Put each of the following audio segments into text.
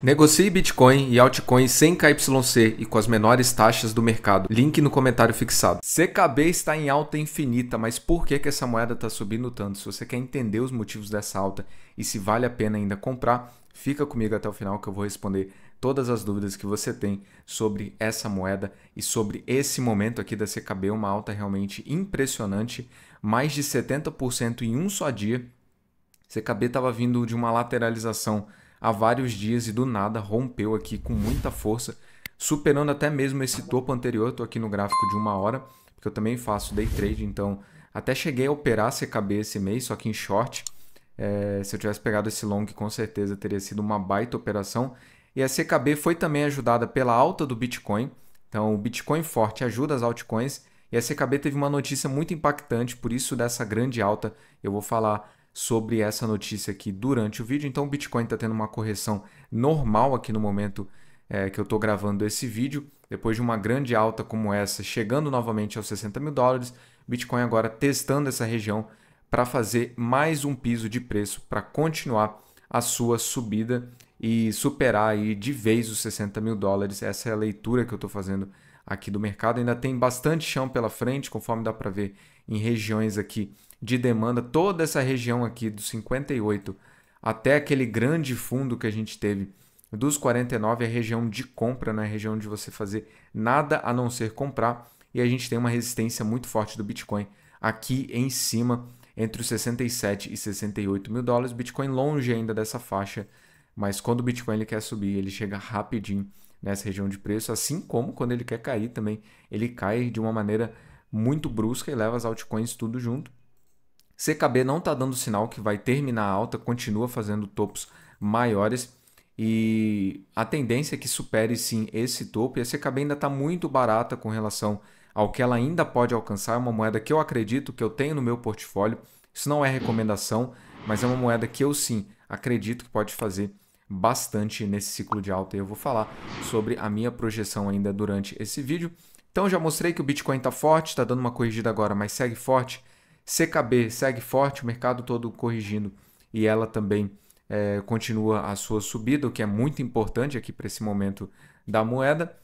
Negocie Bitcoin e altcoins sem KYC e com as menores taxas do mercado. Link no comentário fixado. CKB está em alta infinita, mas por que, que essa moeda está subindo tanto? Se você quer entender os motivos dessa alta e se vale a pena ainda comprar, fica comigo até o final que eu vou responder todas as dúvidas que você tem sobre essa moeda e sobre esse momento aqui da CKB, uma alta realmente impressionante, mais de 70% em um só dia. CKB estava vindo de uma lateralização há vários dias e do nada rompeu aqui com muita força, superando até mesmo esse topo anterior. Estou aqui no gráfico de uma hora, porque eu também faço day trade, então até cheguei a operar CKB esse mês, só que em short. É, se eu tivesse pegado esse long, com certeza teria sido uma baita operação. E a CKB foi também ajudada pela alta do Bitcoin. Então, o Bitcoin forte ajuda as altcoins. E a CKB teve uma notícia muito impactante, por isso dessa grande alta. Eu vou falar sobre essa notícia aqui durante o vídeo. Então o Bitcoin está tendo uma correção normal aqui no momento é, que eu estou gravando esse vídeo. Depois de uma grande alta como essa, chegando novamente aos 60 mil dólares, Bitcoin agora testando essa região para fazer mais um piso de preço para continuar a sua subida e superar aí de vez os 60 mil dólares. Essa é a leitura que eu estou fazendo aqui do mercado. Ainda tem bastante chão pela frente, conforme dá para ver em regiões aqui de demanda, toda essa região aqui dos 58 até aquele grande fundo que a gente teve dos 49 é região de compra, não é região de você fazer nada a não ser comprar. E a gente tem uma resistência muito forte do Bitcoin aqui em cima, entre os 67 e 68 mil dólares. Bitcoin longe ainda dessa faixa, mas quando o Bitcoin ele quer subir, ele chega rapidinho nessa região de preço, assim como quando ele quer cair também, ele cai de uma maneira muito brusca e leva as altcoins tudo junto. CKB não está dando sinal que vai terminar alta, continua fazendo topos maiores e a tendência é que supere sim esse topo. E a CKB ainda está muito barata com relação ao que ela ainda pode alcançar. É uma moeda que eu acredito que eu tenho no meu portfólio. Isso não é recomendação, mas é uma moeda que eu sim acredito que pode fazer bastante nesse ciclo de alta. E eu vou falar sobre a minha projeção ainda durante esse vídeo. Então já mostrei que o Bitcoin está forte, está dando uma corrigida agora, mas segue forte. CKB segue forte, o mercado todo corrigindo e ela também é, continua a sua subida, o que é muito importante aqui para esse momento da moeda.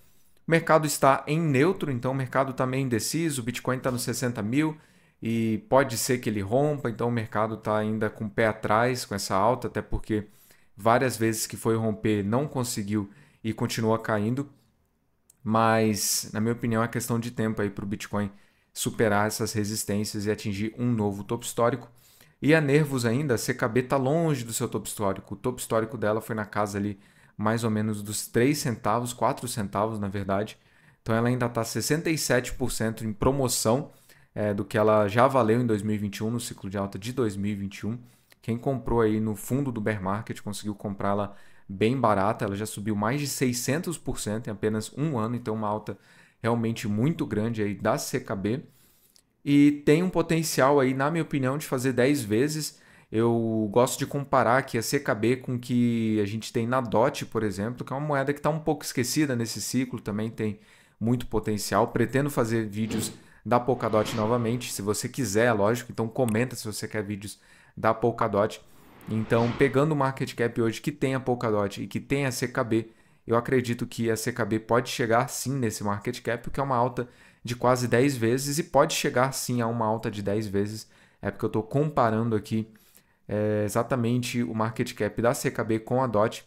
O mercado está em neutro, então o mercado está meio indeciso. O Bitcoin está nos 60 mil e pode ser que ele rompa, então o mercado está ainda com o pé atrás com essa alta, até porque várias vezes que foi romper não conseguiu e continua caindo mas na minha opinião é questão de tempo aí para o Bitcoin superar essas resistências e atingir um novo topo histórico. E a Nervos ainda, a CKB está longe do seu topo histórico. O topo histórico dela foi na casa ali mais ou menos dos 3 centavos, 4 centavos na verdade. Então ela ainda está 67% em promoção é, do que ela já valeu em 2021, no ciclo de alta de 2021. Quem comprou aí no fundo do bear market conseguiu comprá-la bem barata, ela já subiu mais de 600% em apenas um ano, então uma alta realmente muito grande aí da CKB e tem um potencial aí, na minha opinião, de fazer 10 vezes. Eu gosto de comparar aqui a CKB com o que a gente tem na DOT, por exemplo, que é uma moeda que está um pouco esquecida nesse ciclo, também tem muito potencial. Pretendo fazer vídeos da Polkadot novamente, se você quiser, lógico. Então comenta se você quer vídeos da Polkadot. Então, pegando o market cap hoje que tem a Polkadot e que tem a CKB, eu acredito que a CKB pode chegar sim nesse market cap, o que é uma alta de quase 10 vezes, e pode chegar sim a uma alta de 10 vezes. É porque eu estou comparando aqui é, exatamente o market cap da CKB com a DOT.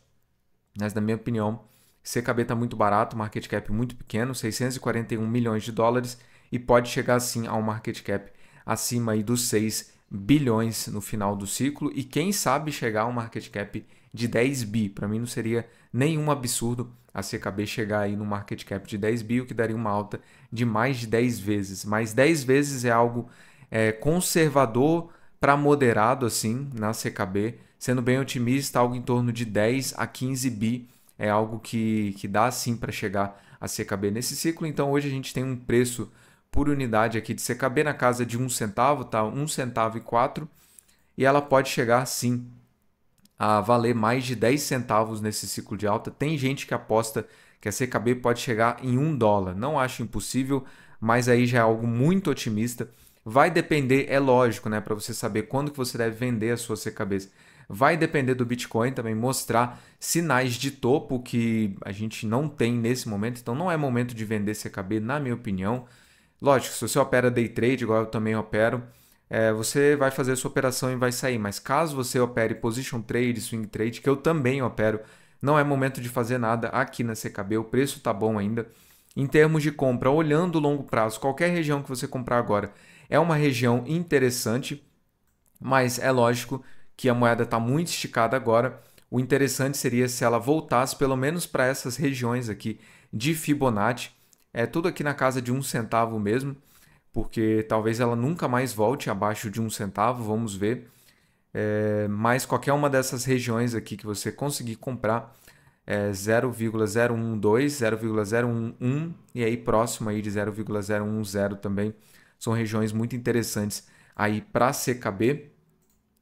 Mas, na minha opinião, CKB está muito barato, market cap muito pequeno, 641 milhões de dólares, e pode chegar sim a um market cap acima aí dos 6 bilhões no final do ciclo e quem sabe chegar a um market cap de 10 bi. Para mim não seria nenhum absurdo a CKB chegar aí no market cap de 10 bi, o que daria uma alta de mais de 10 vezes. Mas 10 vezes é algo é, conservador para moderado assim na CKB, sendo bem otimista, algo em torno de 10 a 15 bi é algo que, que dá sim para chegar a CKB nesse ciclo. Então hoje a gente tem um preço por unidade aqui de CKB na casa de um centavo, tá? Um centavo e quatro, e ela pode chegar sim a valer mais de 10 centavos nesse ciclo de alta. Tem gente que aposta que a CKB pode chegar em um dólar. Não acho impossível, mas aí já é algo muito otimista. Vai depender, é lógico, né, para você saber quando que você deve vender a sua CKB. Vai depender do Bitcoin também mostrar sinais de topo que a gente não tem nesse momento. Então não é momento de vender CKB, na minha opinião. Lógico, se você opera day trade, igual eu também opero, é, você vai fazer a sua operação e vai sair. Mas caso você opere position trade, swing trade, que eu também opero, não é momento de fazer nada aqui na CKB, o preço está bom ainda. Em termos de compra, olhando o longo prazo, qualquer região que você comprar agora é uma região interessante, mas é lógico que a moeda está muito esticada agora. O interessante seria se ela voltasse pelo menos para essas regiões aqui de Fibonacci é tudo aqui na casa de um centavo mesmo, porque talvez ela nunca mais volte abaixo de um centavo, vamos ver. É, mas qualquer uma dessas regiões aqui que você conseguir comprar é 0,012, 0,011 e aí próximo aí de 0,010 também. São regiões muito interessantes aí para CKB.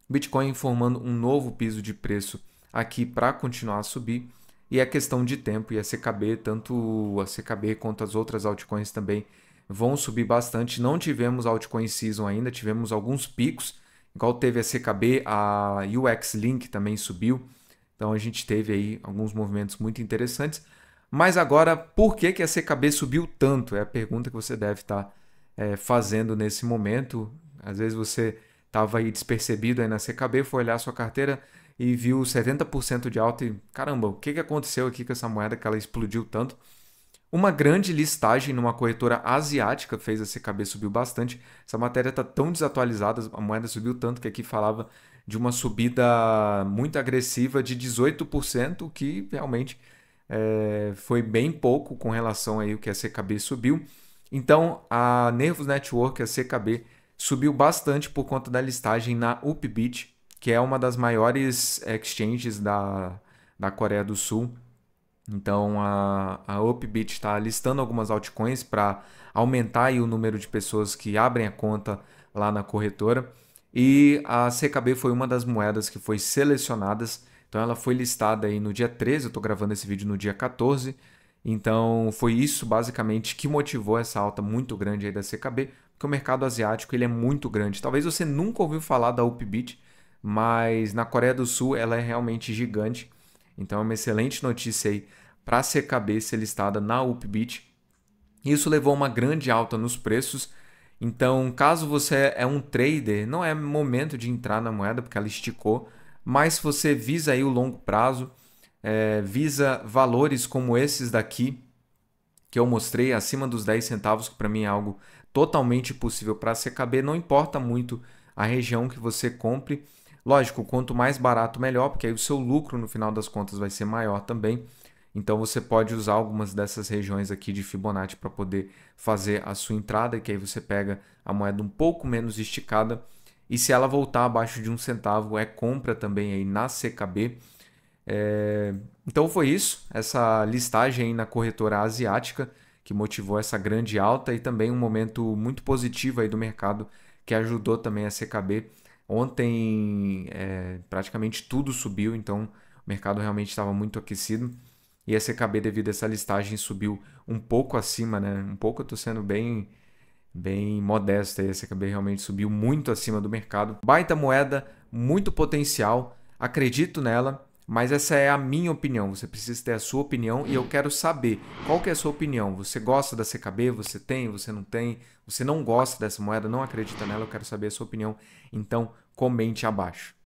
Bitcoin formando um novo piso de preço aqui para continuar a subir. E é questão de tempo e a CKB, tanto a CKB quanto as outras altcoins também vão subir bastante. Não tivemos altcoin season ainda, tivemos alguns picos, igual teve a CKB, a UX Link também subiu. Então a gente teve aí alguns movimentos muito interessantes. Mas agora, por que, que a CKB subiu tanto? É a pergunta que você deve estar tá, é, fazendo nesse momento. Às vezes você estava aí despercebido aí na CKB, foi olhar a sua carteira, e viu 70% de alta e caramba, o que, que aconteceu aqui com essa moeda que ela explodiu tanto? Uma grande listagem numa corretora asiática fez a CKB subir bastante. Essa matéria está tão desatualizada, a moeda subiu tanto que aqui falava de uma subida muito agressiva de 18%, que realmente é, foi bem pouco com relação aí o que a CKB subiu. Então a Nervos Network, a CKB, subiu bastante por conta da listagem na Upbeat que é uma das maiores exchanges da, da Coreia do Sul. Então a, a Upbit está listando algumas altcoins para aumentar o número de pessoas que abrem a conta lá na corretora. E a CKB foi uma das moedas que foi selecionadas. Então ela foi listada aí no dia 13, eu estou gravando esse vídeo no dia 14. Então foi isso basicamente que motivou essa alta muito grande aí da CKB, porque o mercado asiático ele é muito grande. Talvez você nunca ouviu falar da Upbit, mas na Coreia do Sul ela é realmente gigante. Então é uma excelente notícia aí para ser cabeça listada na Upbeat. Isso levou uma grande alta nos preços. Então, caso você é um trader, não é momento de entrar na moeda porque ela esticou, mas se você visa aí o longo prazo, é, visa valores como esses daqui que eu mostrei acima dos 10 centavos, que para mim é algo totalmente possível para CKB, não importa muito a região que você compre, Lógico, quanto mais barato, melhor, porque aí o seu lucro no final das contas vai ser maior também. Então você pode usar algumas dessas regiões aqui de Fibonacci para poder fazer a sua entrada, que aí você pega a moeda um pouco menos esticada. E se ela voltar abaixo de um centavo, é compra também aí na CKB. É... Então foi isso, essa listagem na corretora asiática que motivou essa grande alta e também um momento muito positivo aí do mercado que ajudou também a CKB Ontem é, praticamente tudo subiu, então o mercado realmente estava muito aquecido. E a CKB, devido a essa listagem, subiu um pouco acima, né? Um pouco eu estou sendo bem, bem modesto aí. A CKB realmente subiu muito acima do mercado. Baita moeda, muito potencial, acredito nela. Mas essa é a minha opinião. Você precisa ter a sua opinião e eu quero saber qual que é a sua opinião. Você gosta da CKB? Você tem? Você não tem? Você não gosta dessa moeda? Não acredita nela? Eu quero saber a sua opinião. Então comente abaixo.